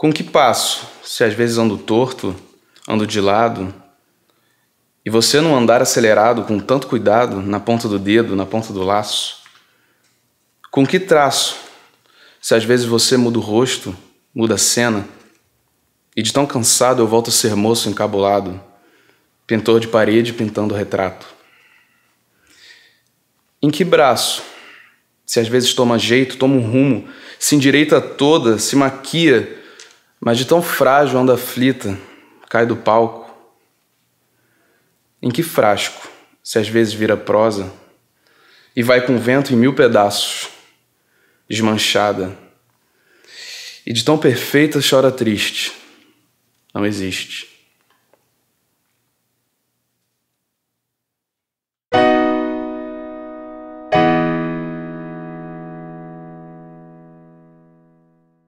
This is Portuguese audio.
Com que passo, se às vezes ando torto, ando de lado, e você não andar acelerado com tanto cuidado na ponta do dedo, na ponta do laço? Com que traço, se às vezes você muda o rosto, muda a cena, e de tão cansado eu volto a ser moço encabulado, pintor de parede pintando retrato? Em que braço, se às vezes toma jeito, toma um rumo, se endireita toda, se maquia, mas de tão frágil anda aflita, cai do palco. Em que frasco, se às vezes vira prosa, e vai com vento em mil pedaços, desmanchada. E de tão perfeita chora triste, não existe.